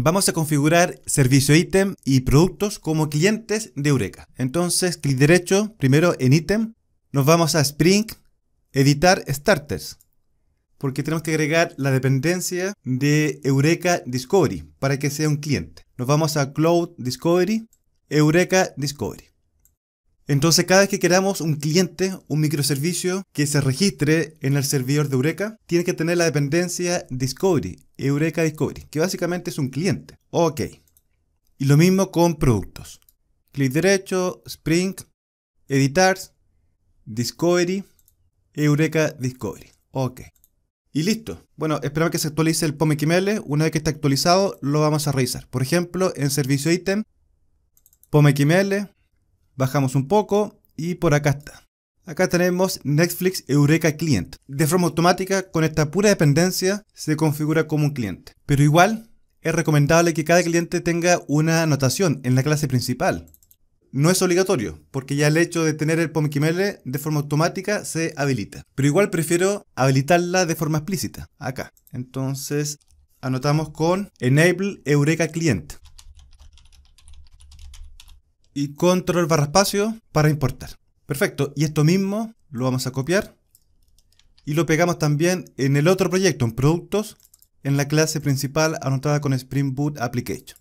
vamos a configurar servicio ítem y productos como clientes de Eureka. Entonces, clic derecho, primero en ítem, nos vamos a Spring, editar starters, porque tenemos que agregar la dependencia de Eureka Discovery para que sea un cliente. Nos vamos a Cloud Discovery, Eureka Discovery. Entonces, cada vez que queramos un cliente, un microservicio que se registre en el servidor de Eureka, tiene que tener la dependencia Discovery, Eureka Discovery, que básicamente es un cliente. Ok. Y lo mismo con productos. Clic derecho, Spring, Editar, Discovery, Eureka Discovery. Ok. Y listo. Bueno, esperamos que se actualice el POMXML. Una vez que esté actualizado, lo vamos a revisar. Por ejemplo, en servicio ítem, POMXML. Bajamos un poco y por acá está. Acá tenemos Netflix Eureka Client. De forma automática, con esta pura dependencia, se configura como un cliente. Pero igual, es recomendable que cada cliente tenga una anotación en la clase principal. No es obligatorio, porque ya el hecho de tener el POMKML de forma automática se habilita. Pero igual prefiero habilitarla de forma explícita, acá. Entonces, anotamos con Enable Eureka Client y control barra espacio para importar. Perfecto, y esto mismo lo vamos a copiar y lo pegamos también en el otro proyecto, en productos, en la clase principal anotada con Spring Boot Application.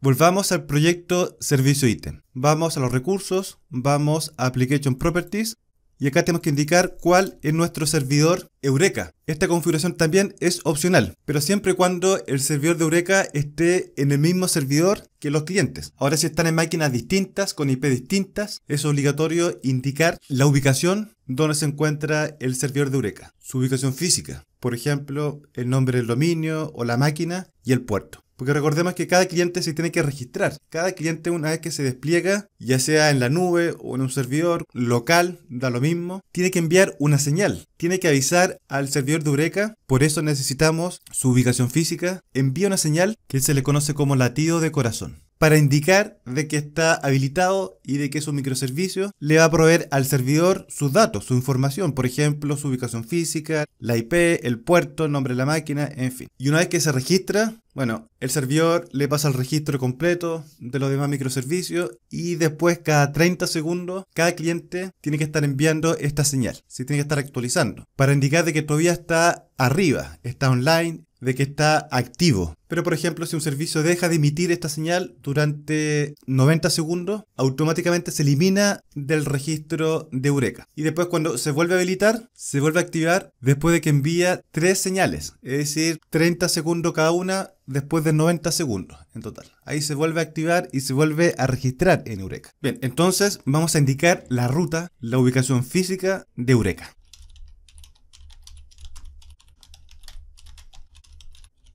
Volvamos al proyecto servicio ítem. Vamos a los recursos, vamos a Application Properties y acá tenemos que indicar cuál es nuestro servidor Eureka. Esta configuración también es opcional, pero siempre y cuando el servidor de Eureka esté en el mismo servidor que los clientes. Ahora si están en máquinas distintas, con IP distintas, es obligatorio indicar la ubicación donde se encuentra el servidor de Eureka, su ubicación física, por ejemplo, el nombre del dominio o la máquina y el puerto. Porque recordemos que cada cliente se tiene que registrar. Cada cliente una vez que se despliega, ya sea en la nube o en un servidor local, da lo mismo, tiene que enviar una señal. Tiene que avisar al servidor de Eureka, por eso necesitamos su ubicación física. Envía una señal que se le conoce como latido de corazón para indicar de que está habilitado y de que es un microservicio, le va a proveer al servidor sus datos, su información, por ejemplo, su ubicación física, la IP, el puerto, nombre de la máquina, en fin. Y una vez que se registra, bueno, el servidor le pasa el registro completo de los demás microservicios y después cada 30 segundos cada cliente tiene que estar enviando esta señal, se tiene que estar actualizando para indicar de que todavía está arriba, está online, de que está activo. Pero por ejemplo, si un servicio deja de emitir esta señal durante 90 segundos, automáticamente se elimina del registro de Eureka. Y después cuando se vuelve a habilitar, se vuelve a activar después de que envía tres señales, es decir, 30 segundos cada una después de 90 segundos en total. Ahí se vuelve a activar y se vuelve a registrar en Eureka. Bien, entonces vamos a indicar la ruta, la ubicación física de Eureka.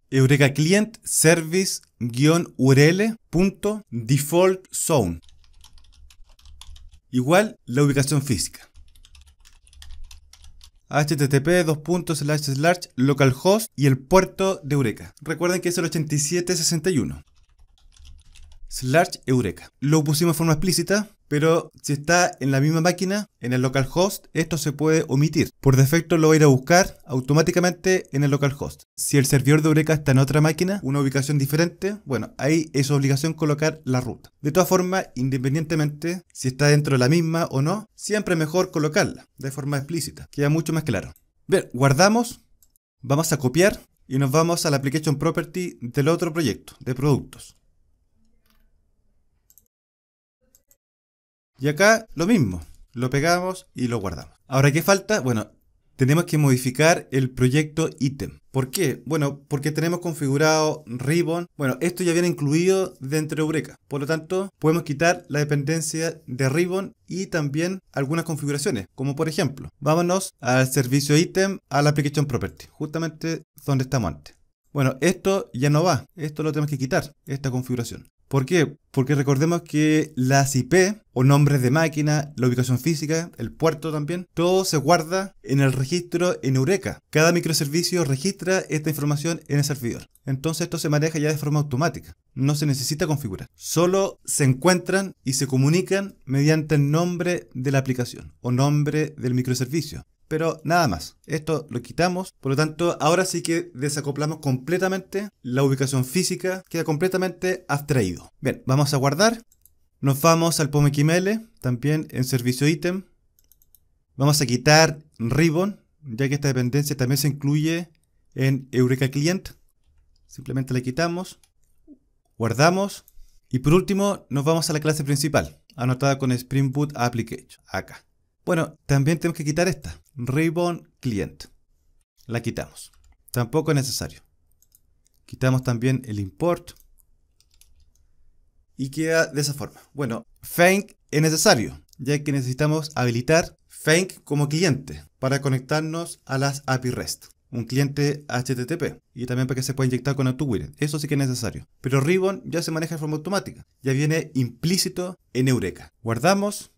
Eureka Client service default zone. Igual la ubicación física http localhost y el puerto de Eureka. Recuerden que es el 8761 slash eureka. Lo pusimos de forma explícita, pero si está en la misma máquina, en el localhost, esto se puede omitir. Por defecto lo va a ir a buscar automáticamente en el localhost. Si el servidor de Eureka está en otra máquina, una ubicación diferente, bueno, ahí es obligación colocar la ruta. De todas formas, independientemente si está dentro de la misma o no, siempre mejor colocarla de forma explícita. Queda mucho más claro. Bien, guardamos, vamos a copiar y nos vamos a la Application Property del otro proyecto, de productos. Y acá lo mismo, lo pegamos y lo guardamos. Ahora, ¿qué falta? Bueno, tenemos que modificar el proyecto ítem. ¿Por qué? Bueno, porque tenemos configurado Ribbon. Bueno, esto ya viene incluido dentro de Eureka. Por lo tanto, podemos quitar la dependencia de Ribbon y también algunas configuraciones. Como por ejemplo, vámonos al servicio ítem, a la Application Property, justamente donde estamos antes. Bueno, esto ya no va, esto lo tenemos que quitar, esta configuración. ¿Por qué? Porque recordemos que las IP o nombres de máquina, la ubicación física, el puerto también, todo se guarda en el registro en Eureka. Cada microservicio registra esta información en el servidor. Entonces esto se maneja ya de forma automática. No se necesita configurar. Solo se encuentran y se comunican mediante el nombre de la aplicación o nombre del microservicio pero nada más. Esto lo quitamos, por lo tanto ahora sí que desacoplamos completamente la ubicación física, queda completamente abstraído. Bien, vamos a guardar, nos vamos al POMXML, también en servicio ítem, vamos a quitar ribbon, ya que esta dependencia también se incluye en Eureka Client, simplemente la quitamos, guardamos y por último nos vamos a la clase principal, anotada con Spring Boot Application, acá. Bueno, también tenemos que quitar esta, Ribbon Client. La quitamos. Tampoco es necesario. Quitamos también el import. Y queda de esa forma. Bueno, Fake es necesario, ya que necesitamos habilitar Fake como cliente para conectarnos a las API REST. Un cliente HTTP y también para que se pueda inyectar con autowire Eso sí que es necesario. Pero Ribbon ya se maneja de forma automática. Ya viene implícito en Eureka. Guardamos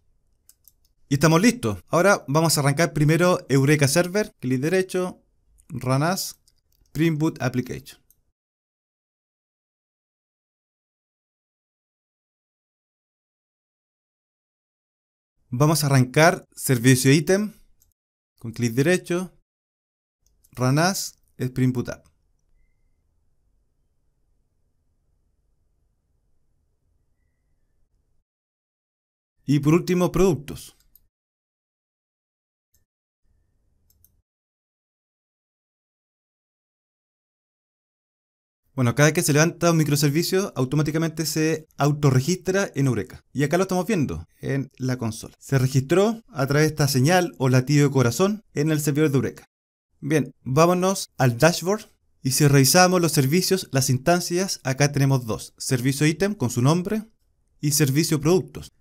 y estamos listos. Ahora vamos a arrancar primero Eureka Server, clic derecho, Run as, Print Boot Application. Vamos a arrancar servicio Item. con clic derecho, Run as, Print Boot App. Y por último, productos. Bueno, cada vez que se levanta un microservicio, automáticamente se autorregistra en Eureka. Y acá lo estamos viendo, en la consola. Se registró a través de esta señal o latido de corazón en el servidor de Eureka. Bien, vámonos al dashboard. Y si revisamos los servicios, las instancias, acá tenemos dos. Servicio ítem con su nombre y servicio productos.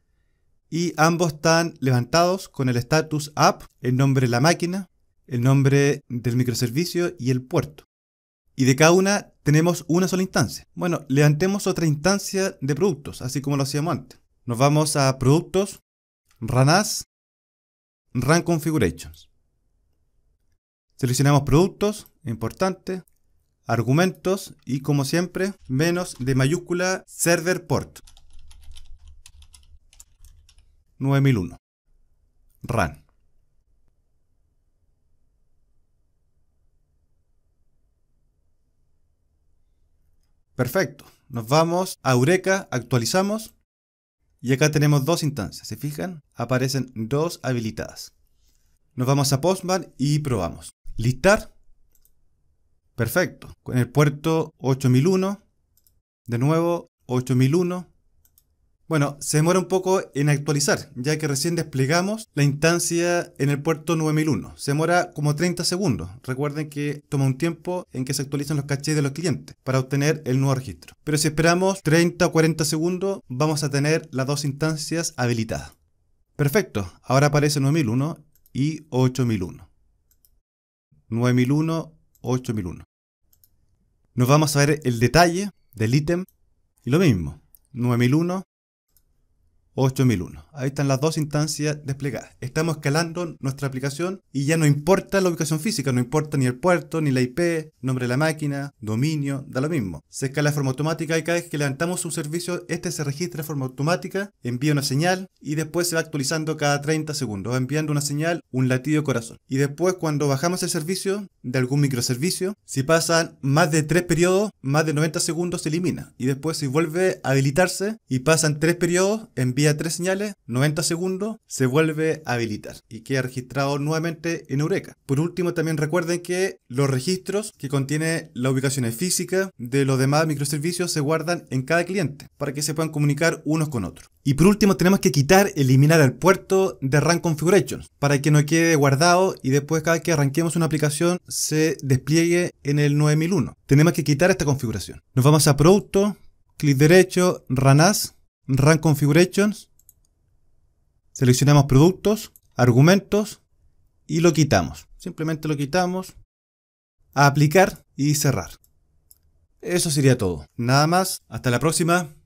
Y ambos están levantados con el status app, el nombre de la máquina, el nombre del microservicio y el puerto y de cada una tenemos una sola instancia. Bueno, levantemos otra instancia de productos, así como lo hacíamos antes. Nos vamos a productos, ranas, ran configurations. Seleccionamos productos, importante, argumentos y como siempre, menos de mayúscula server port 9001. RAN. Perfecto. Nos vamos a Eureka, actualizamos. Y acá tenemos dos instancias, ¿se fijan? Aparecen dos habilitadas. Nos vamos a Postman y probamos. Listar. Perfecto. Con el puerto 8001. De nuevo, 8001. Bueno, se demora un poco en actualizar, ya que recién desplegamos la instancia en el puerto 9001. Se demora como 30 segundos. Recuerden que toma un tiempo en que se actualizan los cachés de los clientes para obtener el nuevo registro. Pero si esperamos 30 o 40 segundos, vamos a tener las dos instancias habilitadas. Perfecto, ahora aparece 9001 y 8001. 9001, 8001. Nos vamos a ver el detalle del ítem y lo mismo, 9001, 8001. Ahí están las dos instancias desplegadas. Estamos escalando nuestra aplicación y ya no importa la ubicación física, no importa ni el puerto, ni la IP, nombre de la máquina, dominio, da lo mismo. Se escala de forma automática y cada vez que levantamos un servicio, este se registra de forma automática, envía una señal y después se va actualizando cada 30 segundos, enviando una señal, un latido de corazón. Y después cuando bajamos el servicio de algún microservicio, si pasan más de 3 periodos, más de 90 segundos se elimina y después si vuelve a habilitarse y pasan 3 periodos, envía tres señales, 90 segundos, se vuelve a habilitar y queda registrado nuevamente en Eureka. Por último, también recuerden que los registros que contiene las ubicaciones físicas de los demás microservicios se guardan en cada cliente para que se puedan comunicar unos con otros. Y por último, tenemos que quitar, eliminar el puerto de RAM Configuration para que no quede guardado y después cada que arranquemos una aplicación se despliegue en el 9001. Tenemos que quitar esta configuración. Nos vamos a Producto, clic derecho, RANAS Run Configurations, seleccionamos productos, argumentos y lo quitamos. Simplemente lo quitamos, a aplicar y cerrar. Eso sería todo. Nada más, hasta la próxima.